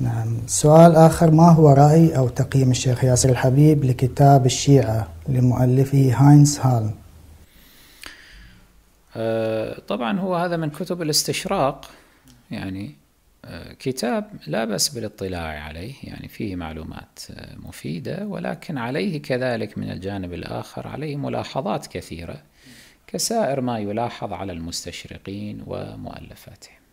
نعم سؤال آخر ما هو رأي أو تقييم الشيخ ياسر الحبيب لكتاب الشيعة لمؤلفه هاينز هال آه، طبعا هو هذا من كتب الاستشراق يعني آه، كتاب لا بأس بالاطلاع عليه يعني فيه معلومات آه، مفيدة ولكن عليه كذلك من الجانب الآخر عليه ملاحظات كثيرة كسائر ما يلاحظ على المستشرقين ومؤلفاتهم